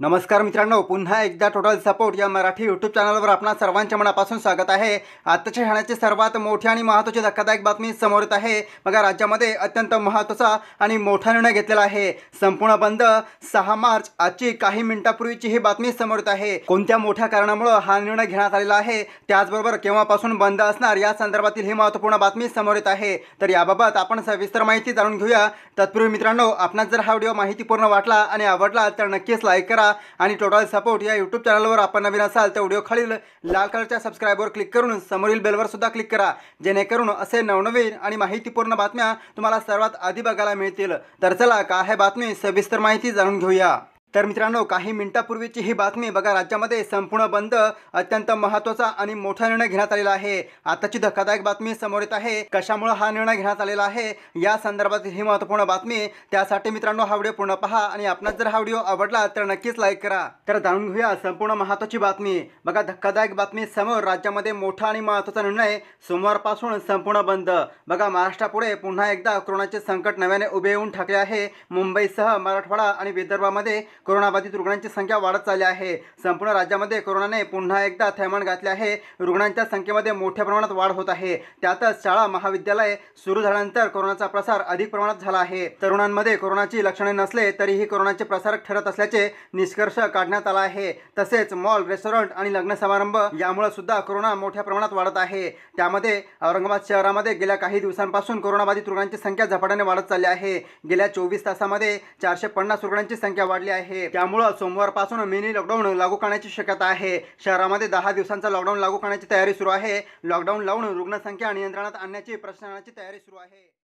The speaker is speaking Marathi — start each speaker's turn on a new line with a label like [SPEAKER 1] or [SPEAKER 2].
[SPEAKER 1] नमस्कार मित्रांनो पुन्हा एकदा टोटल सपोर्ट या मराठी यूट्यूब चॅनलवर आपणा सर्वांच्या मनापासून स्वागत आहे आत्ताच्या ठाण्याची सर्वात मोठी आणि महत्त्वाची धक्कादायक बातमी समोर येत आहे बघा राज्यामध्ये अत्यंत महत्त्वाचा आणि मोठा निर्णय घेतलेला आहे संपूर्ण बंद सहा मार्च आजची काही मिनिटापूर्वीची ही बातमी समोर येत आहे कोणत्या मोठ्या कारणामुळं हा निर्णय घेण्यात आलेला आहे त्याचबरोबर केव्हापासून बंद असणार या संदर्भातील ही महत्त्वपूर्ण बातमी समोर येत आहे तर याबाबत आपण सविस्तर माहिती जाणून घेऊया तत्पूर्वी मित्रांनो आपणास जर हा व्हिडिओ माहितीपूर्ण वाटला आणि आवडला तर नक्कीच लाईक करा आणि टोटल सपोर्ट या यूट्यूब चॅनलवर आपण नवीन असाल तर व्हिडिओ खालील लाल कलरच्या सबस्क्राईबवर क्लिक करून समोरील बेलवर सुद्धा क्लिक करा जेणेकरून असे नवनवीन आणि माहितीपूर्ण बातम्या तुम्हाला सर्वात आधी बघायला मिळतील तर चला काय ह्या बातमी सविस्तर माहिती जाणून घेऊया तर मित्रांनो काही मिनिटापूर्वीची ही बातमी बघा राज्यामध्ये संपूर्ण बंद अत्यंत महत्वाचा आणि मोठा निर्णय घेण्यात आलेला आहे आताची धक्कादायक बातमी समोर येत आहे कशामुळे हा निर्णय घेण्यात आलेला आहे या संदर्भात ही महत्वपूर्ण बातमी त्यासाठी मित्रांनो हा व्हिडिओ पूर्ण पहा आणि आपणास जर हा व्हिडिओ आवडला तर नक्कीच लाईक करा तर जाणून घेऊया संपूर्ण महत्त्वाची बातमी बघा धक्कादायक बातमी समोर राज्यामध्ये मोठा आणि महत्वाचा निर्णय सोमवारपासून संपूर्ण बंद बघा महाराष्ट्रापुढे पुन्हा एकदा कोरोनाचे संकट नव्याने उभे येऊन ठाकले आहे मुंबईसह मराठवाडा आणि विदर्भामध्ये कोरोनाबाधित रुग्णांची संख्या वाढत चालली आहे संपूर्ण राज्यामध्ये कोरोनाने पुन्हा एकदा थैमान घातले आहे रुग्णांच्या संख्येमध्ये मोठ्या प्रमाणात वाढ होत आहे त्यातच शाळा महाविद्यालय सुरू झाल्यानंतर कोरोनाचा प्रसार अधिक प्रमाणात झाला आहे तरुणांमध्ये कोरोनाची लक्षणे नसले तरीही कोरोनाचे प्रसारक ठरत असल्याचे निष्कर्ष काढण्यात आला आहे तसेच मॉल रेस्टॉरंट आणि लग्न समारंभ यामुळे सुद्धा कोरोना मोठ्या प्रमाणात वाढत आहे त्यामध्ये औरंगाबाद शहरामध्ये गेल्या काही दिवसांपासून कोरोनाबाधित रुग्णांची संख्या झपाट्याने वाढत चालली आहे गेल्या चोवीस तासामध्ये चारशे पन्नास रुग्णांची संख्या वाढली आहे आहे त्यामुळं सोमवारपासून मिनी लॉकडाऊन लागू करण्याची शक्यता आहे शहरामध्ये दहा दिवसांचा लॉकडाऊन लागू करण्याची तयारी सुरू आहे लॉकडाऊन लावून रुग्णसंख्या नियंत्रणात आणण्याची प्रशासनाची तयारी सुरू आहे